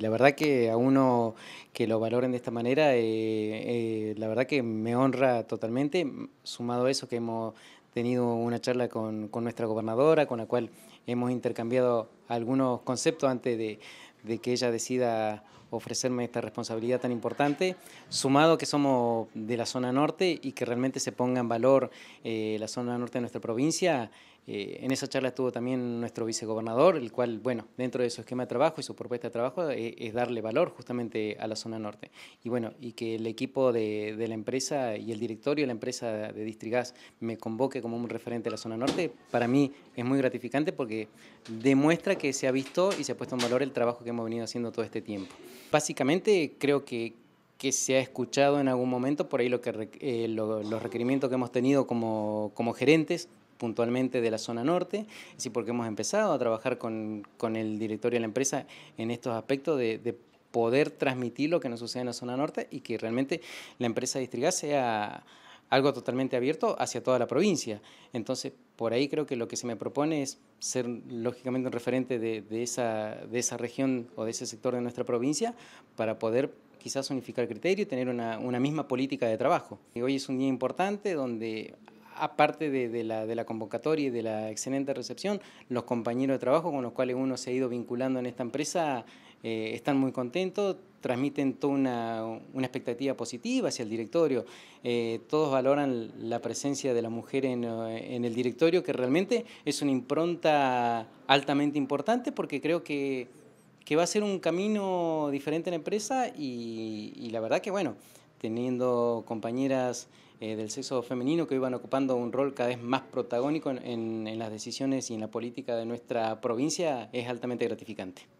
La verdad que a uno que lo valoren de esta manera, eh, eh, la verdad que me honra totalmente, mm, sumado a eso que hemos tenido una charla con nuestra gobernadora, con la cual hemos intercambiado algunos conceptos antes de, que ella decida ofrecerme esta responsabilidad tan importante, sumado que somos de la zona norte y que realmente se ponga en valor eh, la zona norte de nuestra provincia. Eh, en esa charla estuvo también nuestro vicegobernador, el cual, bueno, dentro de su esquema de trabajo y su propuesta de trabajo eh, es darle valor justamente a la zona norte. Y bueno, y que el equipo de, de la empresa y el directorio de la empresa de Distrigas me convoque como un referente de la zona norte, para mí es muy gratificante porque demuestra que se ha visto y se ha puesto en valor el trabajo que hemos venido haciendo todo este tiempo. Básicamente creo que, se ha escuchado en algún momento por ahí lo que, eh, los requerimientos que hemos tenido como, gerentes puntualmente de la zona norte, sí porque hemos empezado a trabajar con, el directorio de la empresa en estos aspectos de, poder transmitir lo que nos sucede en la zona norte y que realmente la empresa Distriga sea algo totalmente abierto hacia toda la provincia. Entonces, por ahí creo que lo que se me propone es ser lógicamente un referente de, esa, de esa región o de ese sector de nuestra provincia para poder quizás unificar criterio y tener una, misma política de trabajo. Y hoy es un día importante donde aparte de, la, convocatoria y de la excelente recepción, los compañeros de trabajo con los cuales uno se ha ido vinculando en esta empresa eh, están muy contentos, transmiten toda una, expectativa positiva hacia el directorio. Eh, todos valoran la presencia de la mujer eh, en, el directorio, que realmente es una impronta altamente importante porque creo que, va a ser un camino diferente en la empresa y la verdad que bueno teniendo compañeras eh, del sexo femenino que iban ocupando un rol cada vez más protagónico en las decisiones y en la política de nuestra provincia es altamente gratificante.